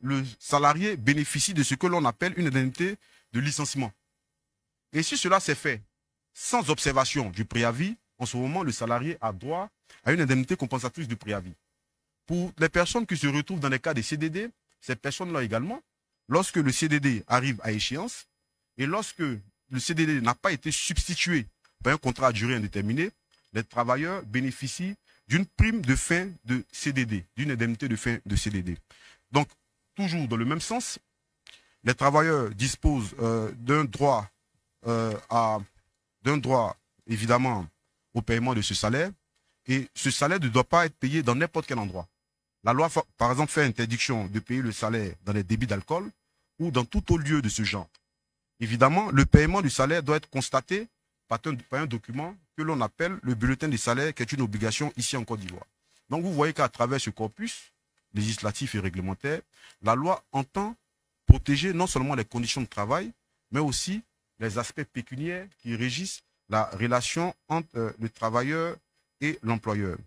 le salarié bénéficie de ce que l'on appelle une indemnité de licenciement. Et si cela s'est fait sans observation du préavis, en ce moment, le salarié a droit à une indemnité compensatrice du préavis. Pour les personnes qui se retrouvent dans les cas des CDD, ces personnes-là également, lorsque le CDD arrive à échéance et lorsque le CDD n'a pas été substitué par un contrat à durée indéterminée, les travailleurs bénéficient d'une prime de fin de CDD, d'une indemnité de fin de CDD. Donc, toujours dans le même sens. Les travailleurs disposent euh, d'un droit euh, droit évidemment au paiement de ce salaire et ce salaire ne doit pas être payé dans n'importe quel endroit. La loi, par exemple, fait interdiction de payer le salaire dans les débits d'alcool ou dans tout autre lieu de ce genre. Évidemment, le paiement du salaire doit être constaté par un, par document que l'on appelle le bulletin des salaires, qui est une obligation ici en Côte d'Ivoire. Donc vous voyez qu'à travers ce corpus, législatif et réglementaire, la loi entend protéger non seulement les conditions de travail, mais aussi les aspects pécuniaires qui régissent la relation entre euh, le travailleur et l'employeur.